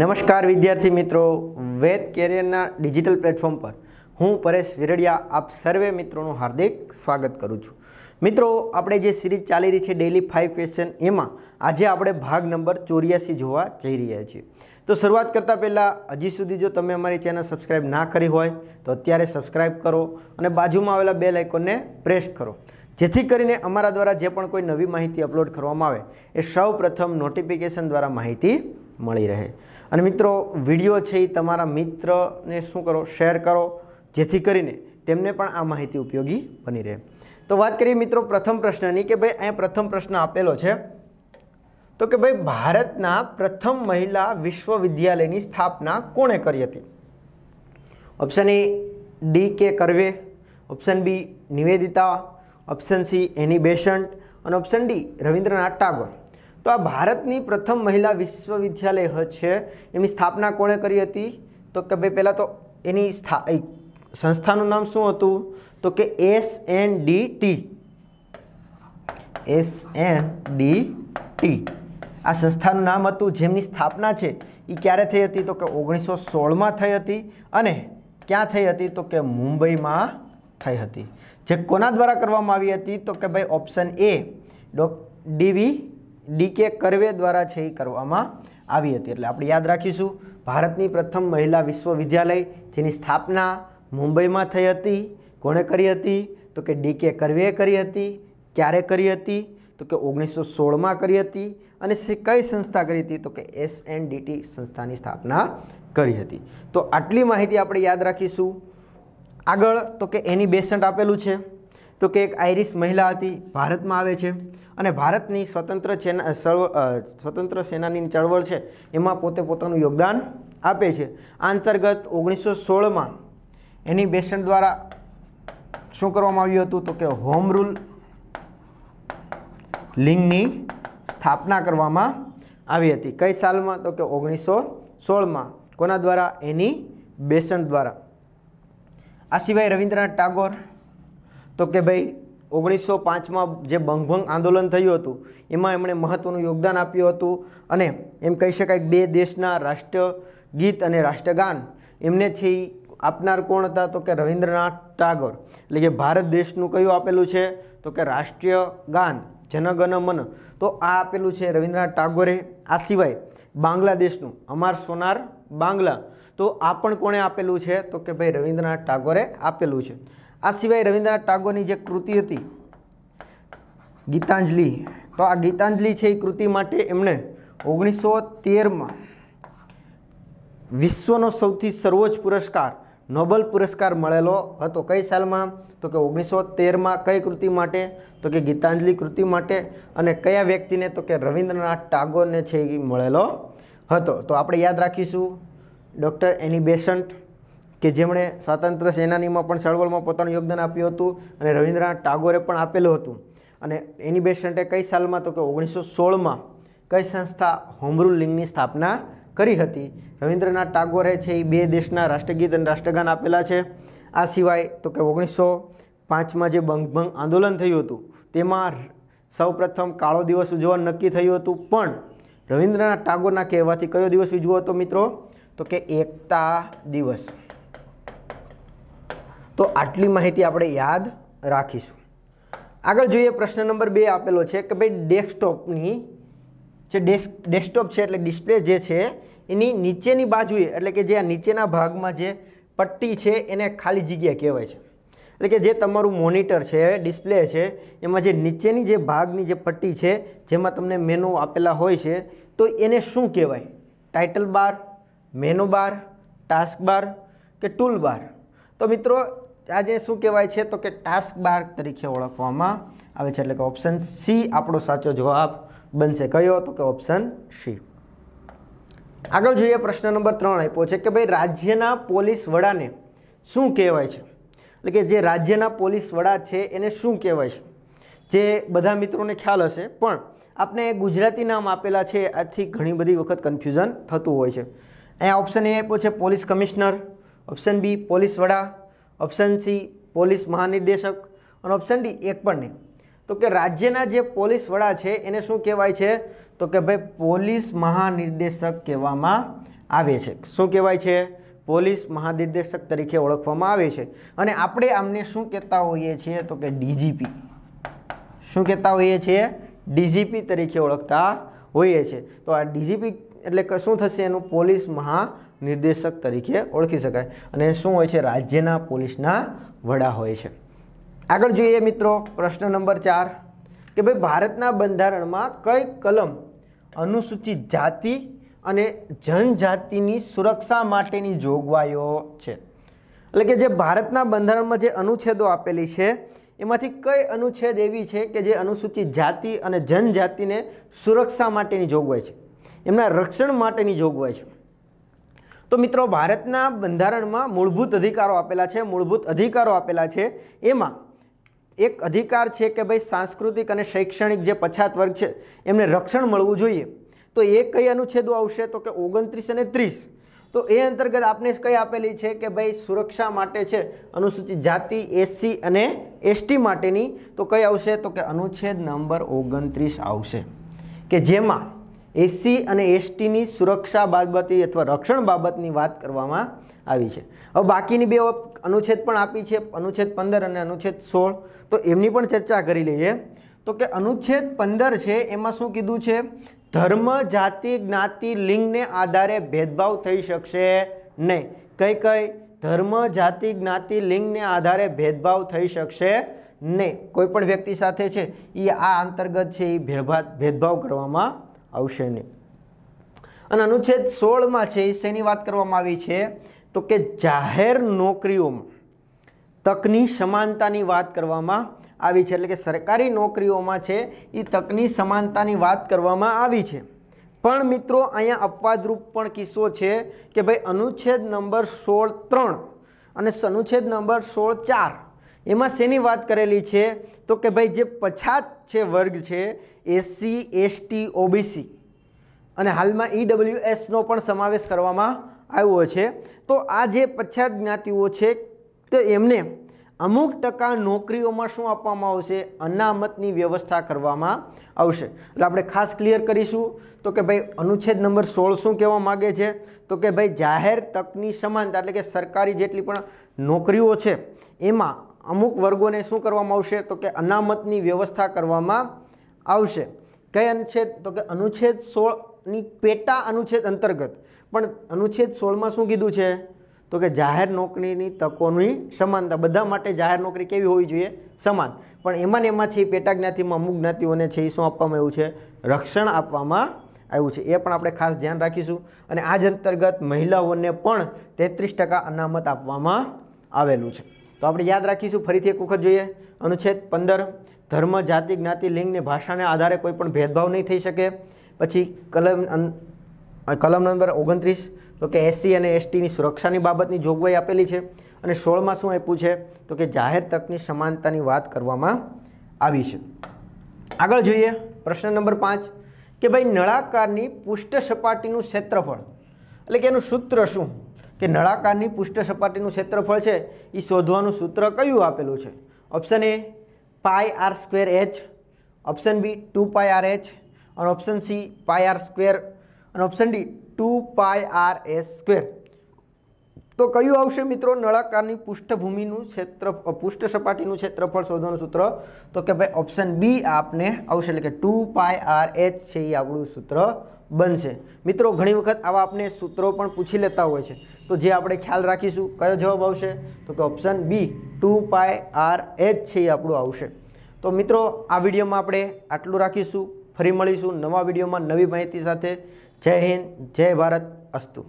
નમસ્કાર વિદ્યાર્થી મિત્રો વેદ કેરિયરના ડિજિટલ પ્લેટફોર્મ પર હું પરેશ વિરડિયા આપ સર્વે મિત્રોનું હાર્દિક સ્વાગત કરું છું મિત્રો આપણે જે સિરીઝ ચાલી રહી છે ડેલી ફાઇવ ક્વેશ્ચન એમાં આજે આપણે ભાગ નંબર ચોર્યાસી જોવા જઈ રહ્યા છીએ તો શરૂઆત કરતાં પહેલાં હજી સુધી જો તમે અમારી ચેનલ સબસ્ક્રાઈબ ના કરી હોય તો અત્યારે સબસ્ક્રાઈબ કરો અને બાજુમાં આવેલા બે લાઇકોનને પ્રેસ કરો જેથી કરીને અમારા દ્વારા જે પણ કોઈ નવી માહિતી અપલોડ કરવામાં આવે એ સૌ પ્રથમ નોટિફિકેશન દ્વારા માહિતી મળી રહે અને મિત્રો વિડીયો છે એ તમારા મિત્રને શું કરો શેર કરો જેથી કરીને તેમને પણ આ માહિતી ઉપયોગી બની રહે તો વાત કરીએ મિત્રો પ્રથમ પ્રશ્નની કે ભાઈ અહીંયા પ્રથમ પ્રશ્ન આપેલો છે તો કે ભાઈ ભારતના પ્રથમ મહિલા વિશ્વવિદ્યાલયની સ્થાપના કોણે કરી હતી option A D K Karve option B Nivedita option C Annie Besant અને ઓપ્શન ડી રવિન્દ્રનાથ ટાગોર તો આ ભારતની પ્રથમ મહિલા વિશ્વવિદ્યાલય છે એની સ્થાપના કોણે કરી હતી તો કે ભાઈ પહેલાં તો એની સંસ્થાનું નામ શું હતું તો કે S N D T S N D T આ સંસ્થાનું નામ હતું જેમની સ્થાપના છે એ ક્યારે થઈ હતી તો કે ઓગણીસો સોળમાં થઈ હતી અને ક્યાં થઈ હતી તો કે મુંબઈમાં થઈ હતી જે કોના દ્વારા કરવામાં આવી હતી તો કે ભાઈ ઓપ્શન એ ડોક ડીવી ડીકે કરવે દ્વારા છે એ કરવામાં આવી હતી એટલે આપણે યાદ રાખીશું ભારતની પ્રથમ મહિલા વિશ્વવિદ્યાલય જેની સ્થાપના મુંબઈમાં થઈ હતી કોણે કરી હતી તો કે ડીકે કરવે કરી હતી ક્યારે કરી હતી તો કે ઓગણીસો સોળમાં કરી હતી અને કઈ સંસ્થા કરી હતી તો કે એસ ડીટી સંસ્થાની સ્થાપના કરી હતી તો આટલી માહિતી આપણે યાદ રાખીશું આગળ તો કે એની બેસન્ટ આપેલું છે તો કે એક આઈરિશ મહિલા હતી ભારતમાં આવે છે અને ભારતની સ્વતંત્ર સેના સ્વતંત્ર સેનાની ચળવળ છે એમાં પોતે પોતાનું યોગદાન આપે છે અંતર્ગત ઓગણીસો સોળમાં એની બેસન દ્વારા શું કરવામાં આવ્યું હતું તો કે હોમ રૂલ લિંગની સ્થાપના કરવામાં આવી હતી કઈ સાલમાં તો કે ઓગણીસો સોળમાં કોના દ્વારા એની બેસન દ્વારા આ સિવાય રવિન્દ્રનાથ ટાગોર તો કે ભાઈ ઓગણીસો પાંચમાં જે બંગભંગ આંદોલન થયું હતું એમાં એમણે મહત્ત્વનું યોગદાન આપ્યું હતું અને એમ કહી શકાય બે દેશના રાષ્ટ્રગીત અને રાષ્ટ્રગાન એમને છે આપનાર કોણ હતા તો કે રવિન્દ્રનાથ ટાગોર એટલે કે ભારત દેશનું કયું આપેલું છે તો કે રાષ્ટ્રીય ગાન જનગણ મન તો આ આપેલું છે રવિન્દ્રનાથ ટાગોરે આ સિવાય બાંગ્લાદેશનું અમાર સોનાર બાંગ્લા તો આ પણ કોણે આપેલું છે તો કે ભાઈ રવિન્દ્રનાથ ટાગોરે આપેલું છે આ સિવાય રવિન્દ્રનાથ ટાગોરની જે કૃતિ હતી ગીતાંજલિ તો આ ગીતાંજલિ છે એ કૃતિ માટે એમણે ઓગણીસો તેરમાં વિશ્વનો સૌથી સર્વોચ્ચ પુરસ્કાર નોબલ પુરસ્કાર મળેલો હતો કઈ સાલમાં તો કે ઓગણીસો તેરમાં કઈ કૃતિ માટે તો કે ગીતાંજલિ કૃતિ માટે અને કયા વ્યક્તિને તો કે રવિન્દ્રનાથ ટાગોરને છે એ મળેલો હતો તો આપણે યાદ રાખીશું ડૉક્ટર એની બેસન્ટ કે જેમણે સ્વાતંત્ર્ય સેનાનીમાં પણ ચળવળમાં પોતાનું યોગદાન આપ્યું હતું અને રવિન્દ્રનાથ ટાગોરે પણ આપેલું હતું અને એની બેસન્ટે કઈ સાલમાં તો કે ઓગણીસો સોળમાં કઈ સંસ્થા હોમરૂલ લિંગની સ્થાપના કરી હતી રવિન્દ્રનાથ ટાગોરે છે એ બે દેશના રાષ્ટ્રગીત અને રાષ્ટ્રગાન આપેલા છે આ સિવાય તો કે ઓગણીસો પાંચમાં જે બંગભંગ આંદોલન થયું હતું તેમાં સૌપ્રથમ કાળો દિવસ ઉજવવાનું નક્કી થયું હતું પણ રવિન્દ્રનાથ ટાગોરના કહેવાથી કયો દિવસ ઉજવો હતો મિત્રો તો કે એકતા દિવસ તો આટલી માહિતી આપણે યાદ રાખીશું આગળ જોઈએ પ્રશ્ન નંબર બે આપેલો છે કે ભાઈ ડેસ્કટોપની જે ડેસ્કટોપ છે એટલે ડિસ્પ્લે જે છે એની નીચેની બાજુએ એટલે કે જે આ નીચેના ભાગમાં જે પટ્ટી છે એને ખાલી જગ્યા કહેવાય છે એટલે કે જે તમારું મોનિટર છે ડિસ્પ્લે છે એમાં જે નીચેની જે ભાગની જે પટ્ટી છે જેમાં તમને મેનુ આપેલા હોય છે તો એને શું કહેવાય title bar menu bar task bar કે ટૂલ બાર તો મિત્રો આજે શું કહેવાય છે તો કે ટાસ્ક બાર તરીકે ઓળખવામાં આવે છે એટલે કે ઓપ્શન સી આપણો સાચો જવાબ બનશે કયો તો કે ઓપ્શન સી આગળ જોઈએ પ્રશ્ન નંબર ત્રણ આપ્યો છે કે ભાઈ રાજ્યના પોલીસ વડાને શું કહેવાય છે એટલે કે જે રાજ્યના પોલીસ વડા છે એને શું કહેવાય છે જે બધા મિત્રોને ખ્યાલ હશે પણ આપણે ગુજરાતી નામ આપેલા છે આથી ઘણી બધી વખત કન્ફ્યુઝન થતું હોય છે અહીંયા ઓપ્શન એ આપ્યો છે police commissioner option B police વડા ઓપ્શન સી પોલીસ મહાનિર્દેશક અને ઓપ્શન ડી એક પણ નહીં તો કે રાજ્યના જે પોલીસ વડા છે એને શું કહેવાય છે તો કે ભાઈ પોલીસ મહાનિર્દેશક કહેવામાં આવે છે શું કહેવાય છે પોલીસ મહાનિર્દેશક તરીકે ઓળખવામાં આવે છે અને આપણે આમને શું કહેતા હોઈએ છીએ તો કે ડીજીપી શું કહેતા હોઈએ છીએ ડીજીપી તરીકે ઓળખતા હોઈએ છીએ તો આ ડીજીપી એટલે કે શું થશે એનું પોલીસ મહાનિર્દેશક તરીકે ઓળખી શકાય અને શું હોય છે રાજ્યના પોલીસના વડા હોય છે આગળ જોઈએ મિત્રો પ્રશ્ન નંબર ચાર કે ભાઈ ભારતના બંધારણમાં કઈ કલમ અનુસૂચિત જાતિ અને જનજાતિની સુરક્ષા માટેની જોગવાઈઓ છે એટલે કે જે ભારતના બંધારણમાં જે અનુચ્છેદો આપેલી છે એમાંથી કઈ અનુચ્છેદ એવી છે કે જે અનુસૂચિત જાતિ અને જનજાતિને સુરક્ષા માટેની જોગવાઈ છે એમના રક્ષણ માટેની જોગવાઈ છે તો મિત્રો ભારતના બંધારણમાં મૂળભૂત અધિકારો આપેલા છે મૂળભૂત અધિકારો આપેલા છે એમાં એક અધિકાર છે કે ભાઈ સાંસ્કૃતિક અને શૈક્ષણિક જે પછાત વર્ગ છે એમને રક્ષણ મળવું જોઈએ તો એ કઈ અનુચ્છેદો આવશે તો કે ઓગણત્રીસ અને ત્રીસ તો એ અંતર્ગત આપને કઈ આપેલી છે કે ભાઈ સુરક્ષા માટે છે અનુસૂચિત જાતિ એસસી અને એસટી માટેની તો કઈ આવશે તો કે અનુચ્છેદ નંબર ઓગણત્રીસ આવશે કે જેમાં એસસી અને એસટીની સુરક્ષા બાબતે અથવા રક્ષણ બાબતની વાત કરવામાં આવી છે હવે બાકીની બે અનુચ્છેદ પણ આપી છે અનુચ્છેદ પંદર અને અનુચ્છેદ સોળ તો એમની પણ ચર્ચા કરી લઈએ તો કે અનુચ્છેદ પંદર છે એમાં શું કીધું છે ધર્મ જાતિ જ્ઞાતિ લિંગને આધારે ભેદભાવ થઈ શકશે નહીં કઈ કઈ ધર્મ જાતિ જ્ઞાતિ લિંગને આધારે ભેદભાવ થઈ શકશે નહીં કોઈ પણ વ્યક્તિ સાથે છે એ આ અંતર્ગત છે એ ભેદભાવ ભેદભાવ કરવામાં આવશે નહીં અને અનુચ્છેદ સોળમાં છે એ શેની વાત કરવામાં આવી છે તો કે જાહેર નોકરીઓમાં તકની સમાનતાની વાત કરવામાં આવી છે એટલે કે સરકારી નોકરીઓમાં છે એ તકની સમાનતાની વાત કરવામાં આવી છે પણ મિત્રો અહીંયા અપવાદરૂપ પણ કિસ્સો છે કે ભાઈ અનુચ્છેદ નંબર સોળ ત્રણ અને અનુચ્છેદ નંબર સોળ ચાર એમાં શેની વાત કરેલી છે તો કે ભાઈ જે પછાત છે વર્ગ છે એસસી એસટી ઓબીસી અને હાલમાં ઈડબ્લ્યુએસનો પણ સમાવેશ કરવામાં આવ્યો છે તો આ જે પછાત જ્ઞાતિઓ છે તો એમને અમુક ટકા નોકરીઓમાં શું આપવામાં આવશે અનામતની વ્યવસ્થા કરવામાં આવશે એટલે આપણે ખાસ ક્લિયર કરીશું તો કે ભાઈ અનુચ્છેદ નંબર સોળ શું કહેવા માગે છે તો કે ભાઈ જાહેર તકની સમાનતા એટલે કે સરકારી જેટલી પણ નોકરીઓ છે એમાં અમુક વર્ગોને શું કરવામાં આવશે તો કે અનામતની વ્યવસ્થા કરવામાં આવશે કઈ અનુચ્છેદ તો કે અનુચ્છેદ સોળની પેટા અનુચ્છેદ અંતર્ગત પણ અનુચ્છેદ સોળમાં શું કીધું છે તો કે જાહેર નોકરીની તકોની સમાનતા બધા માટે જાહેર નોકરી કેવી હોવી જોઈએ સમાન પણ એમાં ને એમાં છે પેટા જ્ઞાતિમાં અમુક જ્ઞાતિઓને છે એ શું આપવામાં આવ્યું છે રક્ષણ આપવામાં આવ્યું છે એ પણ આપણે ખાસ ધ્યાન રાખીશું અને આજ અંતર્ગત મહિલાઓને પણ તેત્રીસ ટકા અનામત આપવામાં આવેલું છે તો આપણે યાદ રાખીશું ફરીથી એક વખત જોઈએ અનુચ્છેદ પંદર ધર્મ જાતિ જ્ઞાતિ લિંગ ભાષાને આધારે કોઈ પણ ભેદભાવ નહીં થઈ શકે પછી કલમ કલમ નંબર ઓગણત્રીસ તો કે એસસી અને એસટીની સુરક્ષાની બાબતની જોગવાઈ આપેલી છે અને સોળમાં શું આપ્યું છે તો કે જાહેર તકની સમાનતાની વાત કરવામાં આવી છે આગળ જોઈએ પ્રશ્ન નંબર પાંચ કે ભાઈ નળાકારની પુષ્ટ સપાટીનું ક્ષેત્રફળ એટલે કે એનું સૂત્ર શું કે નળાકારની પુષ્ટ સપાટીનું ક્ષેત્રફળ છે એ શોધવાનું સૂત્ર કયું આપેલું છે option A pi r square h option B two pi r h અને option C pi r square અને option D two pi r s square તો કયું આવશે મિત્રો નળાકારની પૃષ્ઠભૂમિનું ક્ષેત્ર પૃષ્ઠ સપાટીનું ક્ષેત્રફળ શોધવાનું સૂત્ર તો કે ભાઈ ઓપ્શન બી આપને આવશે એટલે કે ટુ પાય આર એચ છે એ આપણું સૂત્ર બનશે મિત્રો ઘણી વખત આવા આપણે સૂત્રો પણ પૂછી લેતા હોય છે તો જે આપણે ખ્યાલ રાખીશું કયો જવાબ આવશે તો કે option B two pi r h છે એ આપણું આવશે તો મિત્રો આ વિડીયોમાં આપણે આટલું રાખીશું ફરી મળીશું નવા વિડીયોમાં નવી માહિતી સાથે જય હિન્દ જય ભારત અસ્તુ